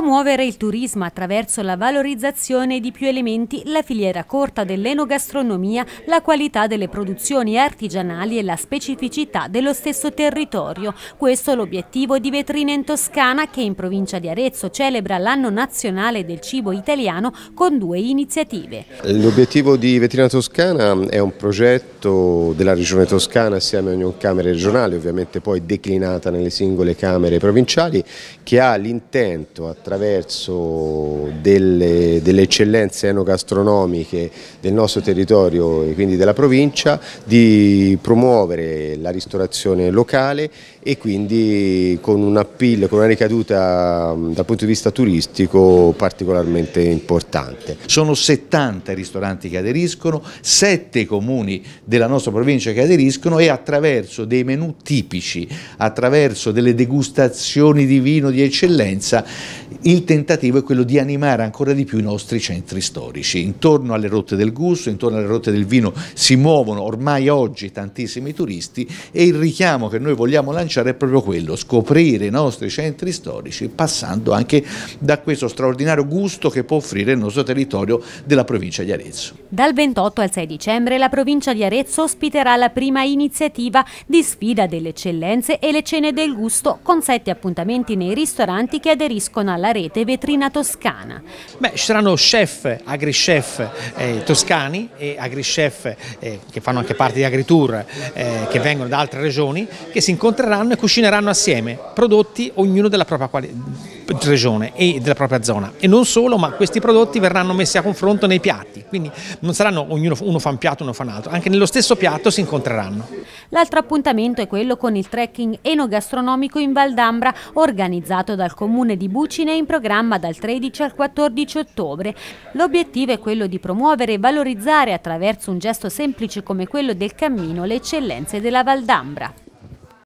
promuovere il turismo attraverso la valorizzazione di più elementi, la filiera corta dell'enogastronomia, la qualità delle produzioni artigianali e la specificità dello stesso territorio. Questo è l'obiettivo di Vetrine in Toscana che in provincia di Arezzo celebra l'anno nazionale del cibo italiano con due iniziative. L'obiettivo di Vetrina Toscana è un progetto progetto della Regione Toscana assieme a ogni Camera regionale, ovviamente poi declinata nelle singole Camere provinciali, che ha l'intento attraverso delle, delle eccellenze enogastronomiche del nostro territorio e quindi della provincia di promuovere la ristorazione locale e quindi con un appeal, con una ricaduta dal punto di vista turistico particolarmente importante. Sono 70 i ristoranti che aderiscono, 7 comuni della nostra provincia che aderiscono e attraverso dei menù tipici, attraverso delle degustazioni di vino di eccellenza, il tentativo è quello di animare ancora di più i nostri centri storici. Intorno alle rotte del gusto, intorno alle rotte del vino si muovono ormai oggi tantissimi turisti e il richiamo che noi vogliamo lanciare è proprio quello, scoprire i nostri centri storici passando anche da questo straordinario gusto che può offrire il nostro territorio della provincia di Arezzo. Dal 28 al 6 dicembre la provincia di Arezzo Arezzo ospiterà la prima iniziativa di sfida delle eccellenze e le cene del gusto con sette appuntamenti nei ristoranti che aderiscono alla rete vetrina toscana. Beh, ci saranno chef, agri-chef eh, toscani e agri-chef eh, che fanno anche parte di Agritour eh, che vengono da altre regioni che si incontreranno e cucineranno assieme prodotti ognuno della propria regione e della propria zona e non solo ma questi prodotti verranno messi a confronto nei piatti quindi non saranno ognuno uno fa un piatto uno fa un altro anche nello stesso piatto si incontreranno. L'altro appuntamento è quello con il trekking enogastronomico in Val d'Ambra, organizzato dal comune di Bucine in programma dal 13 al 14 ottobre. L'obiettivo è quello di promuovere e valorizzare attraverso un gesto semplice come quello del cammino le eccellenze della Val d'Ambra.